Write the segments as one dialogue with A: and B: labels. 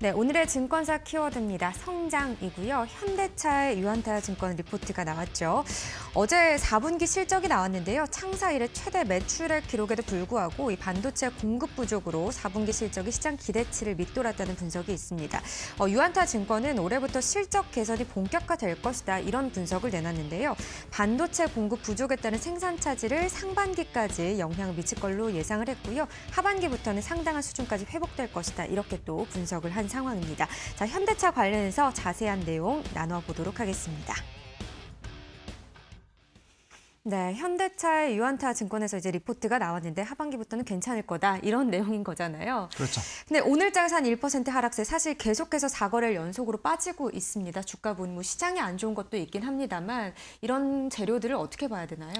A: 네, 오늘의 증권사 키워드입니다. 성장이고요. 현대차의 유한타 증권 리포트가 나왔죠. 어제 4분기 실적이 나왔는데요. 창사 이래 최대 매출액 기록에도 불구하고 이 반도체 공급 부족으로 4분기 실적이 시장 기대치를 밑돌았다는 분석이 있습니다. 어, 유한타 증권은 올해부터 실적 개선이 본격화될 것이다 이런 분석을 내놨는데요. 반도체 공급 부족에 따른 생산 차질을 상반기까지 영향을 미칠 걸로 예상을 했고요. 하반기부터는 상당한 수준까지 회복될 것이다 이렇게 또 분석을 한 상황입니다. 자, 현대차 관련해서 자세한 내용 나눠보도록 하겠습니다. 네, 현대차의 유한타 증권에서 이제 리포트가 나왔는데 하반기부터는 괜찮을 거다 이런 내용인 거잖아요. 그렇죠. 근데 오늘자에서 한1% 하락세 사실 계속해서 사거래를 연속으로 빠지고 있습니다. 주가 분무 시장이 안 좋은 것도 있긴 합니다만 이런 재료들을 어떻게 봐야 되나요?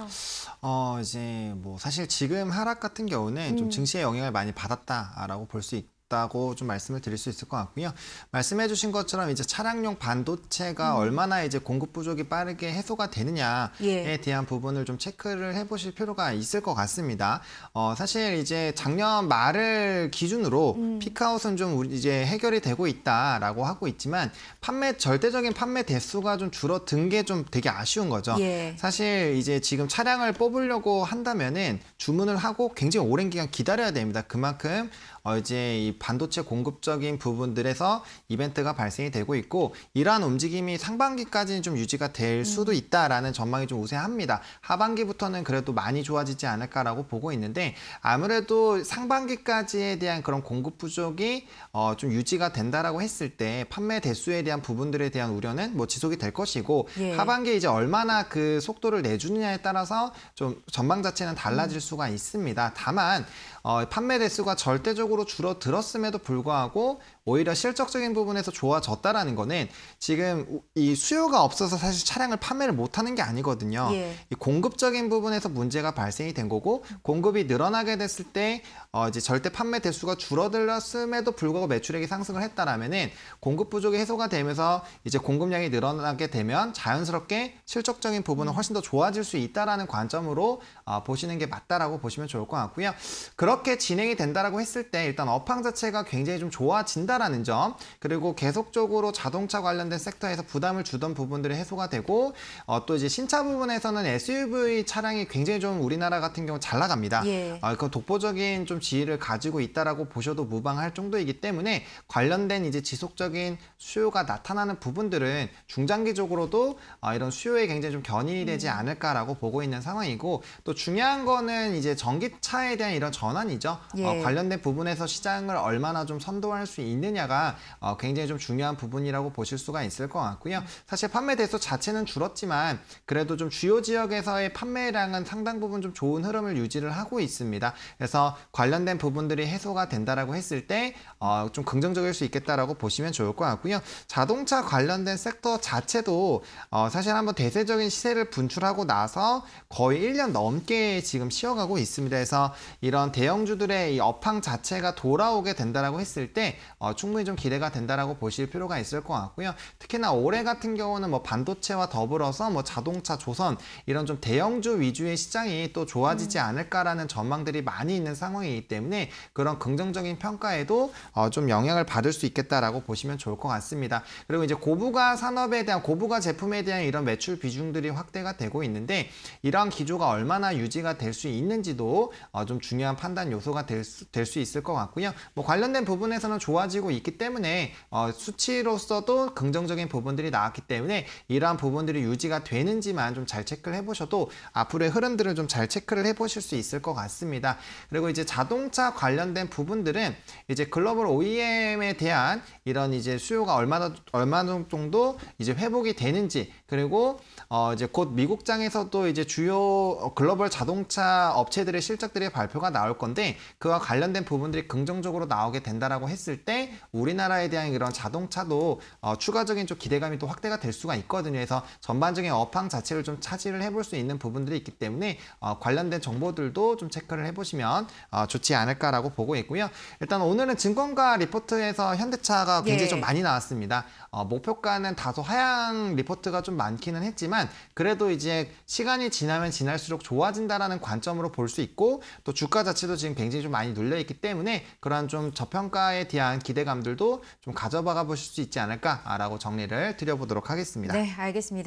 B: 어, 이제 뭐 사실 지금 하락 같은 경우는 좀 음. 증시의 영향을 많이 받았다라고 볼수있 다고 좀 말씀을 드릴 수 있을 것 같고요. 말씀해 주신 것처럼 이제 차량용 반도체가 음. 얼마나 이제 공급 부족이 빠르게 해소가 되느냐에 예. 대한 부분을 좀 체크를 해 보실 필요가 있을 것 같습니다. 어, 사실 이제 작년 말을 기준으로 음. 피크아웃은 좀 이제 해결이 되고 있다라고 하고 있지만 판매 절대적인 판매 대수가 좀 줄어든 게 좀 되게 아쉬운 거죠. 예. 사실 이제 지금 차량을 뽑으려고 한다면은 주문을 하고 굉장히 오랜 기간 기다려야 됩니다. 그만큼 어, 이제 이 반도체 공급적인 부분들에서 이벤트가 발생이 되고 있고 이러한 움직임이 상반기까지는 좀 유지가 될 음. 수도 있다라는 전망이 좀 우세합니다. 하반기부터는 그래도 많이 좋아지지 않을까라고 보고 있는데 아무래도 상반기까지에 대한 그런 공급 부족이 어, 좀 유지가 된다라고 했을 때 판매 대수에 대한 부분들에 대한 우려는 뭐 지속이 될 것이고 예. 하반기에 이제 얼마나 그 속도를 내주느냐에 따라서 좀 전망 자체는 달라질 음. 수가 있습니다. 다만 어, 판매 대수가 절대적으로 줄어들었을 썼음에도 불구하고 오히려 실적적인 부분에서 좋아졌다라는 거는 지금 이 수요가 없어서 사실 차량을 판매를 못하는 게 아니거든요. 예. 이 공급적인 부분에서 문제가 발생이 된 거고 공급이 늘어나게 됐을 때 어, 이제 절대 판매 대수가 줄어들었음에도 불구하고 매출액이 상승을 했다라면은 공급 부족이 해소가 되면서 이제 공급량이 늘어나게 되면 자연스럽게 실적적인 부분은 음. 훨씬 더 좋아질 수 있다라는 관점으로 어, 보시는 게 맞다라고 보시면 좋을 것 같고요. 그렇게 진행이 된다라고 했을 때 일단 업황 자체가 굉장히 좀 좋아진다. 한다라는 점 그리고 계속적으로 자동차 관련된 섹터에서 부담을 주던 부분들이 해소가 되고 어, 또 이제 신차 부분에서는 SUV 차량이 굉장히 좀 우리나라 같은 경우 잘 나갑니다. 예. 어, 그 독보적인 좀 지위를 가지고 있다라고 보셔도 무방할 정도이기 때문에 관련된 이제 지속적인 수요가 나타나는 부분들은 중장기적으로도 어, 이런 수요에 굉장히 좀 견인이 음. 되지 않을까라고 보고 있는 상황이고 또 중요한 거는 이제 전기차에 대한 이런 전환이죠. 어, 예. 어, 관련된 부분에서 시장을 얼마나 좀 선도할 수 있는 있느냐가 어, 굉장히 좀 중요한 부분이라고 보실 수가 있을 것 같고요. 사실 판매 대수 자체는 줄었지만 그래도 좀 주요 지역에서의 판매량은 상당 부분 좀 좋은 흐름을 유지를 하고 있습니다. 그래서 관련된 부분들이 해소가 된다라고 했을 때좀 어, 긍정적일 수 있겠다라고 보시면 좋을 것 같고요. 자동차 관련된 섹터 자체도 어, 사실 한번 대세적인 시세를 분출하고 나서 거의 1년 넘게 지금 쉬어가고 있습니다. 그래서 이런 대형주들의 이 업황 자체가 돌아오게 된다라고 했을 때 어, 충분히 좀 기대가 된다라고 보실 필요가 있을 것 같고요. 특히나 올해 같은 경우는 뭐 반도체와 더불어서 뭐 자동차, 조선 이런 좀 대형주 위주의 시장이 또 좋아지지 음. 않을까라는 전망들이 많이 있는 상황이기 때문에 그런 긍정적인 평가에도 어좀 영향을 받을 수 있겠다라고 보시면 좋을 것 같습니다. 그리고 이제 고부가 산업에 대한 고부가 제품에 대한 이런 매출 비중들이 확대가 되고 있는데 이러한 기조가 얼마나 유지가 될 수 있는지도 어좀 중요한 판단 요소가 될 수 있을 것 같고요. 뭐 관련된 부분에서는 좋아지 가지고 있기 때문에 어, 수치로서도 긍정적인 부분들이 나왔기 때문에 이러한 부분들이 유지가 되는지만 좀 잘 체크를 해보셔도 앞으로의 흐름들을 좀 잘 체크를 해보실 수 있을 것 같습니다. 그리고 이제 자동차 관련된 부분들은 이제 글로벌 OEM에 대한 이런 이제 수요가 얼마나 얼마 정도 이제 회복이 되는지 그리고 어 이제 곧 미국장에서도 이제 주요 글로벌 자동차 업체들의 실적들의 발표가 나올 건데 그와 관련된 부분들이 긍정적으로 나오게 된다라고 했을 때 우리나라에 대한 그런 자동차도 어, 추가적인 좀 기대감이 또 확대가 될 수가 있거든요. 그래서 전반적인 업황 자체를 좀 차지를 해볼 수 있는 부분들이 있기 때문에 어, 관련된 정보들도 좀 체크를 해보시면 어, 좋지 않을까라고 보고 있고요. 일단 오늘은 증권가 리포트에서 현대차가 굉장히 예. 좀 많이 나왔습니다. 어, 목표가는 다소 하향 리포트가 좀 많기는 했지만 그래도 이제 시간이 지나면 지날수록 좋아진다라는 관점으로 볼 수 있고 또 주가 자체도 지금 굉장히 좀 많이 눌려 있기 때문에 그런 좀 저평가에 대한 기대감 기대감들도 좀 가져봐 보실 수 있지 않을까라고 정리를 드려보도록 하겠습니다.
A: 네, 알겠습니다.